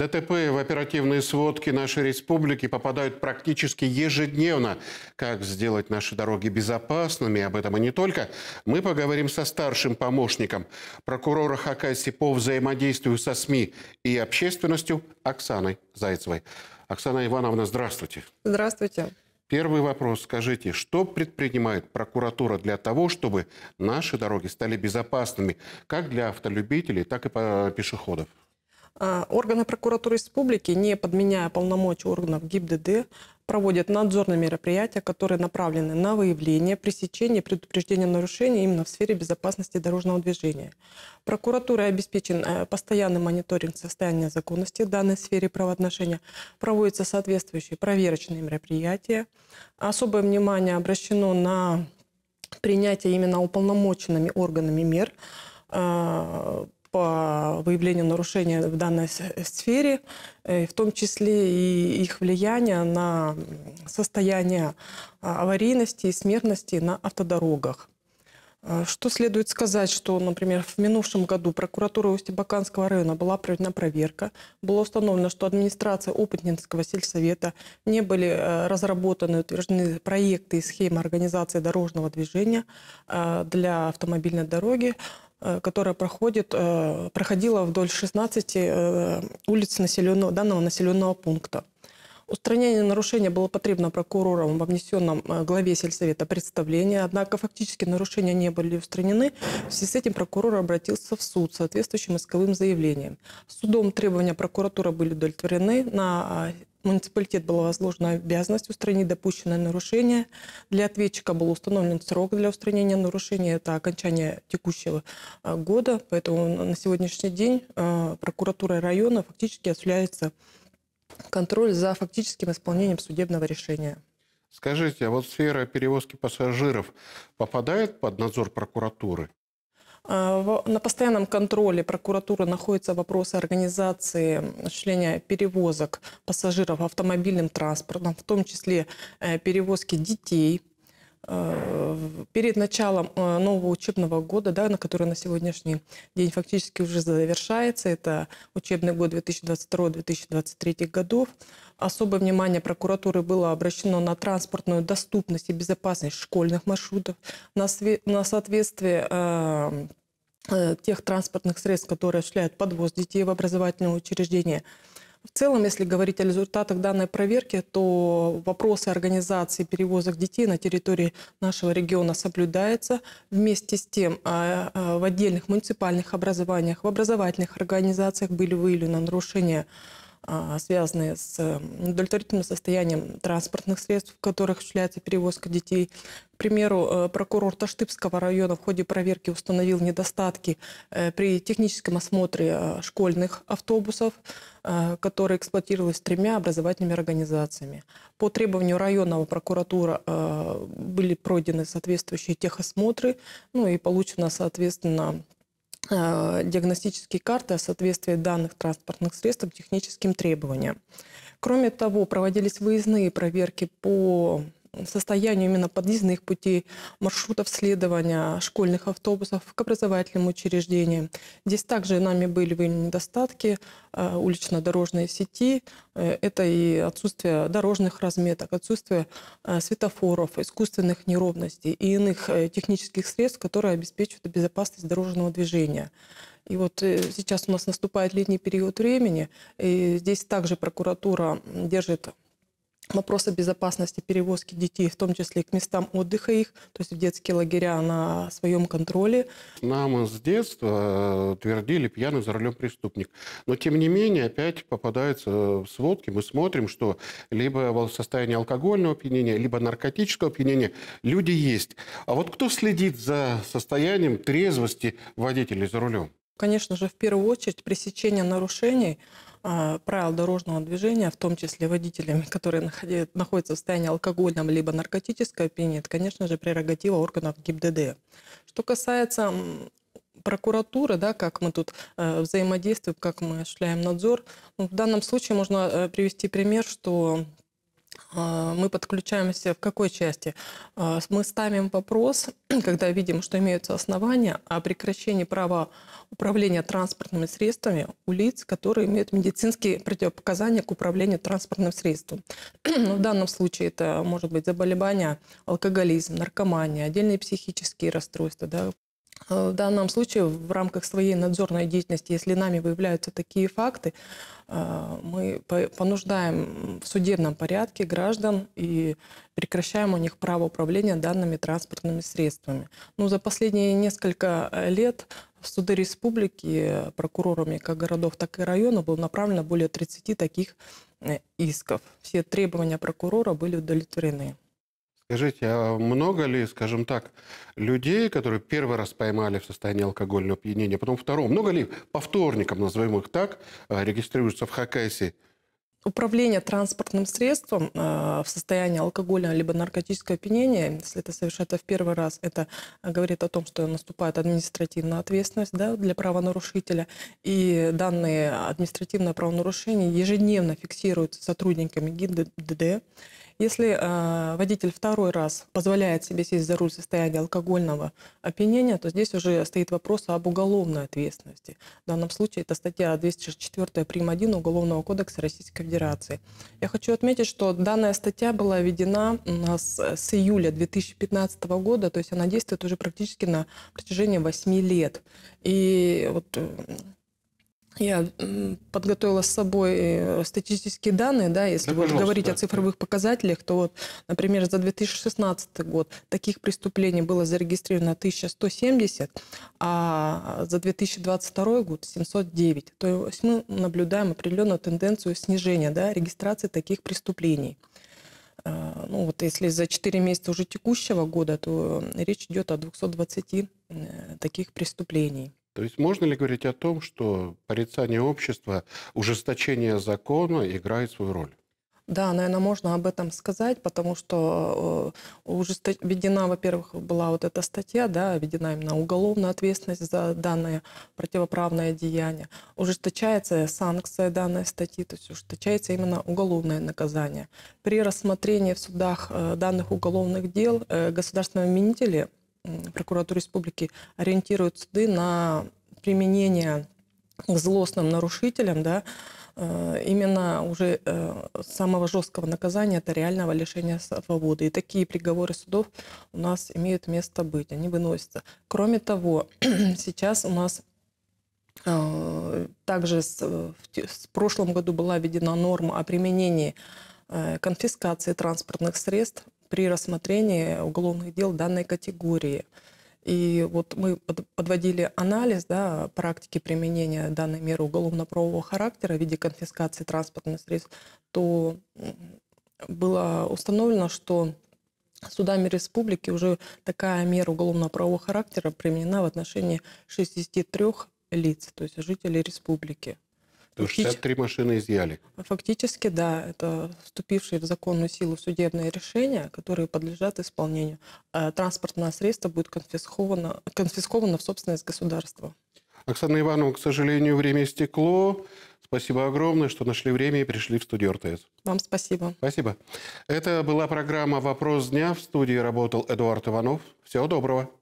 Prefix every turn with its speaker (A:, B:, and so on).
A: ДТП в оперативные сводки нашей республики попадают практически ежедневно. Как сделать наши дороги безопасными, об этом и не только, мы поговорим со старшим помощником прокурора Хакасии по взаимодействию со СМИ и общественностью Оксаной Зайцевой. Оксана Ивановна, здравствуйте.
B: Здравствуйте.
A: Первый вопрос. Скажите, что предпринимает прокуратура для того, чтобы наши дороги стали безопасными как для автолюбителей, так и пешеходов?
B: А, органы прокуратуры республики, не подменяя полномочий органов ГИБДД, проводят надзорные мероприятия, которые направлены на выявление, пресечение, предупреждение нарушений именно в сфере безопасности дорожного движения. Прокуратурой обеспечен э, постоянный мониторинг состояния законности в данной сфере правоотношения. Проводятся соответствующие проверочные мероприятия. Особое внимание обращено на принятие именно уполномоченными органами мер, э, выявления нарушений в данной э, сфере, э, в том числе и их влияние на состояние а, аварийности и смертности на автодорогах. А, что следует сказать, что, например, в минувшем году прокуратурой Устебаканского района была проведена проверка. Было установлено, что администрация Опытнинского сельсовета не были э, разработаны утверждены проекты и схемы организации дорожного движения а, для автомобильной дороги Э, которая проходит, э, проходила вдоль 16 э, улиц населенного, данного населенного пункта. Устранение нарушения было потребно прокурором во обнесенном главе сельсовета представления, однако фактически нарушения не были устранены. В связи с этим прокурор обратился в суд с соответствующим исковым заявлением. Судом требования прокуратуры были удовлетворены. На а, муниципалитет была возложена обязанность устранить допущенное нарушение. Для ответчика был установлен срок для устранения нарушения. Это окончание текущего а, года. Поэтому на сегодняшний день а, прокуратура района фактически осуществляется контроль за фактическим исполнением судебного решения.
A: Скажите, а вот сфера перевозки пассажиров попадает под надзор прокуратуры?
B: А, на постоянном контроле прокуратуры находятся вопросы организации осуществления перевозок пассажиров автомобильным транспортом, в том числе э, перевозки детей, Э, перед началом э, нового учебного года, да, на который на сегодняшний день фактически уже завершается, это учебный год 2022-2023 годов, особое внимание прокуратуры было обращено на транспортную доступность и безопасность школьных маршрутов, на, на соответствие э, тех транспортных средств, которые осуществляют подвоз детей в образовательные учреждения – в целом, если говорить о результатах данной проверки, то вопросы организации перевозок детей на территории нашего региона соблюдаются. Вместе с тем, а, а, в отдельных муниципальных образованиях, в образовательных организациях были выявлены нарушения а, связанные с неудовлетворительным эм, состоянием транспортных средств, в которых осуществляется перевозка детей. К примеру, э, прокурор Таштыбского района в ходе проверки установил недостатки э, при техническом осмотре э, школьных автобусов, которые эксплуатировались тремя образовательными организациями. По требованию районного прокуратура были пройдены соответствующие техосмотры, ну и получено, соответственно, Э, диагностические карты о соответствии данных транспортных средств техническим требованиям. Кроме того, проводились выездные проверки по состоянию именно подъездных путей, маршрутов следования, школьных автобусов к образовательным учреждениям. Здесь также нами были выявлены недостатки э, улично-дорожной сети. Э, это и отсутствие дорожных разметок, отсутствие э, светофоров, искусственных неровностей и иных технических средств, которые обеспечивают безопасность дорожного движения. И вот сейчас у нас наступает летний период времени, и здесь также прокуратура держит вопросы безопасности перевозки детей, в том числе к местам отдыха их, то есть в детские лагеря на своем контроле.
A: Нам с детства э, твердили пьяный за рулем преступник. Но тем не менее опять попадаются в э, сводки, мы смотрим, что либо в состоянии алкогольного опьянения, либо наркотического опьянения люди есть. А вот кто следит за состоянием трезвости водителей за рулем?
B: конечно же, в первую очередь пресечение нарушений а, правил дорожного движения, в том числе водителями, которые находят, находятся в состоянии алкогольном либо наркотической опьянения, это, конечно же, прерогатива органов ГИБДД. Что касается прокуратуры, да, как мы тут э, взаимодействуем, как мы осуществляем надзор. Ну, в данном случае можно э, привести пример, что а, мы подключаемся в какой части? А, мы ставим вопрос, когда видим, что имеются основания о прекращении права управления транспортными средствами у лиц, которые имеют медицинские противопоказания к управлению транспортным средством. Но ну, в данном случае это может быть заболевание, алкоголизм, наркомания, отдельные психические расстройства, да, Э, в данном случае в рамках своей надзорной деятельности, если нами выявляются такие факты, э, мы понуждаем в судебном порядке граждан и прекращаем у них право управления данными транспортными средствами. Ну, за последние несколько э, лет в суды республики прокурорами как городов, так и районов было направлено более 30 таких исков. Все требования прокурора были удовлетворены.
A: Скажите, а много ли, скажем так, людей, которые первый раз поймали в состоянии алкогольного опьянения, потом второго, много ли повторников, назовем их так, а, регистрируются в Хакасии?
B: Управление транспортным средством а, в состоянии алкоголя либо наркотического опьянения, если это совершается в первый раз, это говорит о том, что наступает административная ответственность да, для правонарушителя. И данные административные правонарушения ежедневно фиксируются сотрудниками ГИДД если э, водитель второй раз позволяет себе сесть за руль в состоянии алкогольного опьянения, то здесь уже стоит вопрос об уголовной ответственности. В данном случае это статья 204 прим. 1 Уголовного кодекса Российской Федерации. Я хочу отметить, что данная статья была введена у нас с июля 2015 года, то есть она действует уже практически на протяжении 8 лет. И вот я подготовила с собой э, статистические данные, да, если да, вот говорить да. о цифровых показателях, то вот, например, за 2016 год таких преступлений было зарегистрировано 1170, а за 2022 год 709. То есть мы наблюдаем определенную тенденцию снижения да, регистрации таких преступлений. А, ну вот если за 4 месяца уже текущего года, то э, речь идет о 220 э, таких преступлений.
A: То есть можно ли говорить о том, что порицание общества, ужесточение закона играет свою роль?
B: Да, наверное, можно об этом сказать, потому что э, ужесто... введена, во-первых, была вот эта статья, да, введена именно уголовная ответственность за данное противоправное деяние. Ужесточается санкция данной статьи, то есть ужесточается именно уголовное наказание. При рассмотрении в судах э, данных уголовных дел э, государственные обвинители – Прокуратура республики ориентирует суды на применение к злостным нарушителям, да, э, именно уже э, самого жесткого наказания это реального лишения свободы. И такие приговоры судов у нас имеют место быть, они выносятся. Кроме того, сейчас у нас э, также с, в прошлом году была введена норма о применении конфискации транспортных средств при рассмотрении уголовных дел данной категории. И вот мы подводили анализ да, практики применения данной меры уголовно-правового характера в виде конфискации транспортных средств, то было установлено, что судами республики уже такая мера уголовно-правового характера применена в отношении 63 лиц, то есть жителей республики. Фактически,
A: 63 машины изъяли.
B: Фактически, да, это вступившие в законную силу судебные решения, которые подлежат исполнению. Э, транспортное средство будет конфисковано, конфисковано в собственность государства.
A: Оксана Ивановна, к сожалению, время стекло. Спасибо огромное, что нашли время и пришли в студию РТС.
B: Вам спасибо.
A: Спасибо. Это была программа «Вопрос дня». В студии работал Эдуард Иванов. Всего доброго.